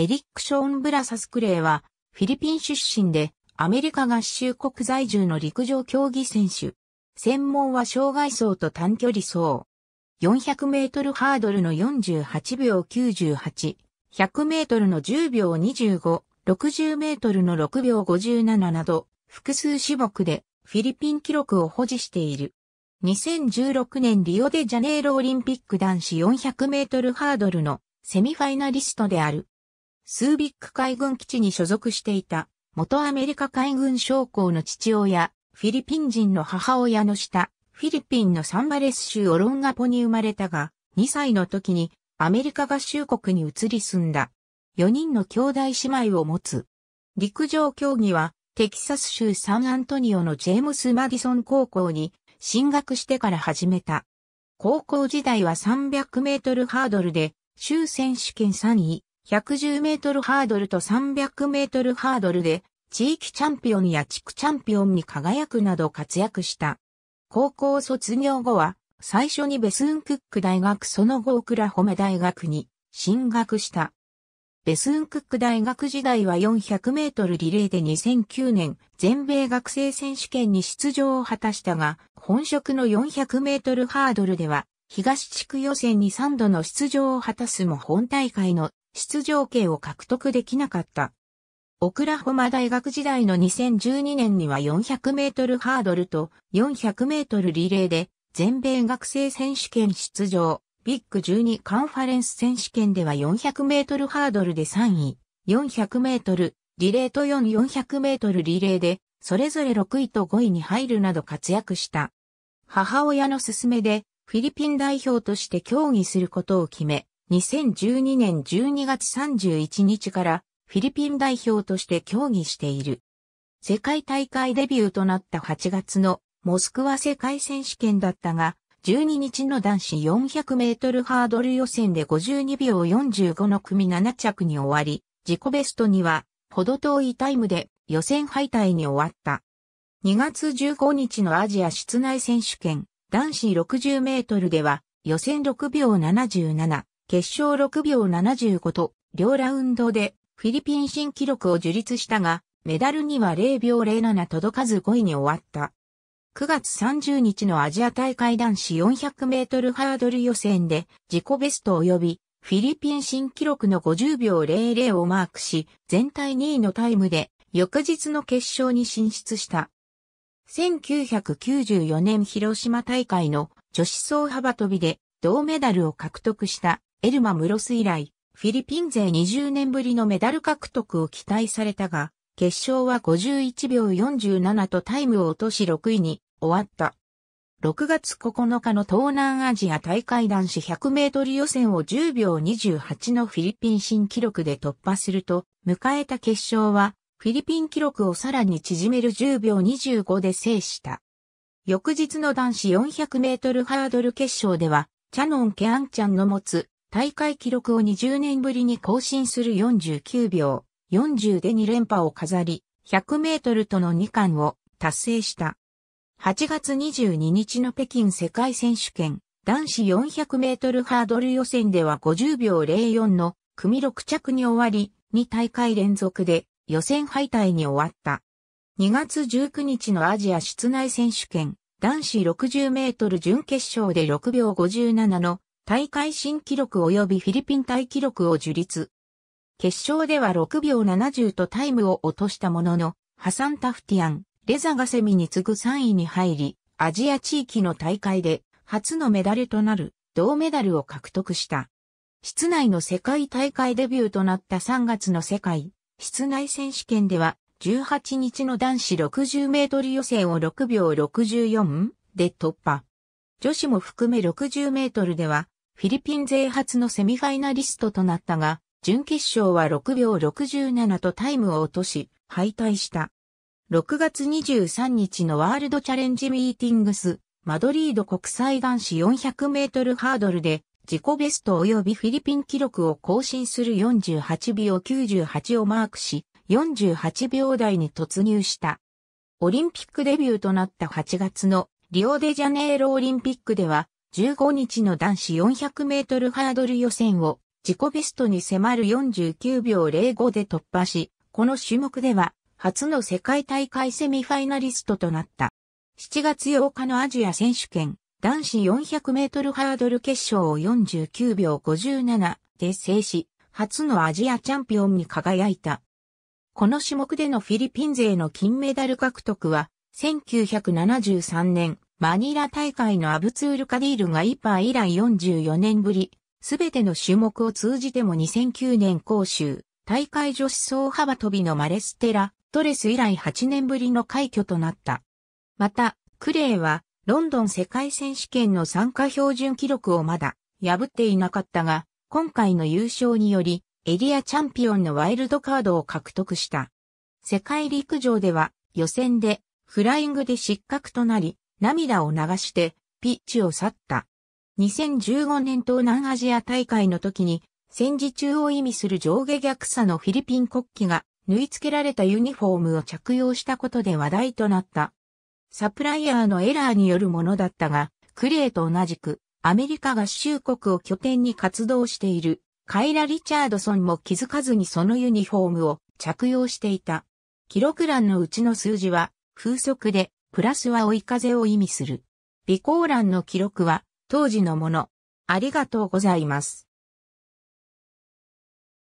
エリック・ショーン・ブラサス・クレイは、フィリピン出身で、アメリカ合衆国在住の陸上競技選手。専門は障害走と短距離走。400メートルハードルの48秒98、100メートルの10秒25、60メートルの6秒57など、複数種目でフィリピン記録を保持している。2016年リオデジャネイロオリンピック男子400メートルハードルのセミファイナリストである。スービック海軍基地に所属していた、元アメリカ海軍将校の父親、フィリピン人の母親の下、フィリピンのサンバレス州オロンガポに生まれたが、2歳の時にアメリカ合衆国に移り住んだ。4人の兄弟姉妹を持つ。陸上競技は、テキサス州サンアントニオのジェームス・マディソン高校に進学してから始めた。高校時代は300メートルハードルで、州選手権3位、110メートルハードルと300メートルハードルで、地域チャンピオンや地区チャンピオンに輝くなど活躍した。高校卒業後は、最初にベスンクック大学その後オクラホメ大学に進学した。ベスンクック大学時代は400メートルリレーで2009年全米学生選手権に出場を果たしたが、本職の400メートルハードルでは東地区予選に3度の出場を果たすも本大会の出場権を獲得できなかった。オクラホマ大学時代の2012年には400メートルハードルと400メートルリレーで全米学生選手権出場、ビッグ12カンファレンス選手権では400メートルハードルで3位、400メートルリレーと4400メートルリレーでそれぞれ6位と5位に入るなど活躍した。母親の勧めでフィリピン代表として競技することを決め、2012年12月31日からフィリピン代表として競技している。世界大会デビューとなった8月のモスクワ世界選手権だったが、12日の男子400メートルハードル予選で52秒45の組7着に終わり、自己ベストには、ほど遠いタイムで予選敗退に終わった。2月15日のアジア室内選手権男子60メートルでは予選6秒77、決勝6秒75と、両ラウンドでフィリピン新記録を樹立したが、メダルには0秒07届かず5位に終わった。9月30日のアジア大会男子400メートルハードル予選で自己ベスト及びフィリピン新記録の50秒00をマークし、全体2位のタイムで翌日の決勝に進出した。1994年広島大会の女子総幅跳びで銅メダルを獲得したエルマ・ムロス以来、フィリピン勢20年ぶりのメダル獲得を期待されたが、決勝は51秒47とタイムを落とし6位に終わった。6月9日の東南アジア大会男子100メートル予選を10秒28のフィリピン新記録で突破すると、迎えた決勝は、フィリピン記録をさらに縮める10秒25で制した。翌日の男子400メートルハードル決勝では、チャノン・ケアンチャンの持つ大会記録を20年ぶりに更新する49秒40で2連覇を飾り、100メートルとの2冠を達成した。8月22日の北京世界選手権男子400メートルハードル予選では50秒04の組6着に終わり、2大会連続で予選敗退に終わった。2月19日のアジア室内選手権男子60メートル準決勝で6秒57の大会新記録及びフィリピン大記録を樹立。決勝では6秒70とタイムを落としたものの、ハサン・タフティアン、レザガセミに次ぐ3位に入り、アジア地域の大会で初のメダルとなる銅メダルを獲得した。室内の世界大会デビューとなった3月の世界、室内選手権では18日の男子60メートル予選を6秒64で突破。女子も含め60メートルではフィリピン勢初のセミファイナリストとなったが、準決勝は6秒67とタイムを落とし、敗退した。6月23日のワールドチャレンジミーティングス、マドリード国際男子400メートルハードルで、自己ベスト及びフィリピン記録を更新する48秒98をマークし、48秒台に突入した。オリンピックデビューとなった8月のリオデジャネイロオリンピックでは15日の男子400メートルハードル予選を自己ベストに迫る49秒05で突破し、この種目では初の世界大会セミファイナリストとなった。7月8日のアジア選手権男子400メートルハードル決勝を49秒57で制し、初のアジアチャンピオンに輝いた。この種目でのフィリピン勢の金メダル獲得は、1973年マニラ大会のアブツールカディールがイパー以来44年ぶり、すべての種目を通じても2009年講習、大会女子総幅跳びのマレステラ、トレス以来8年ぶりの快挙となった。また、クレイは、ロンドン世界選手権の参加標準記録をまだ破っていなかったが、今回の優勝により、エリアチャンピオンのワイルドカードを獲得した。世界陸上では、予選で、フライングで失格となり、涙を流してピッチを去った。2015年東南アジア大会の時に戦時中を意味する上下逆差のフィリピン国旗が縫い付けられたユニフォームを着用したことで話題となった。サプライヤーのエラーによるものだったが、クレイと同じくアメリカ合衆国を拠点に活動しているカイラ・リチャードソンも気づかずにそのユニフォームを着用していた。記録欄のうちの数字は風速でプラスは追い風を意味する。備考欄の記録は当時のもの。ありがとうございます。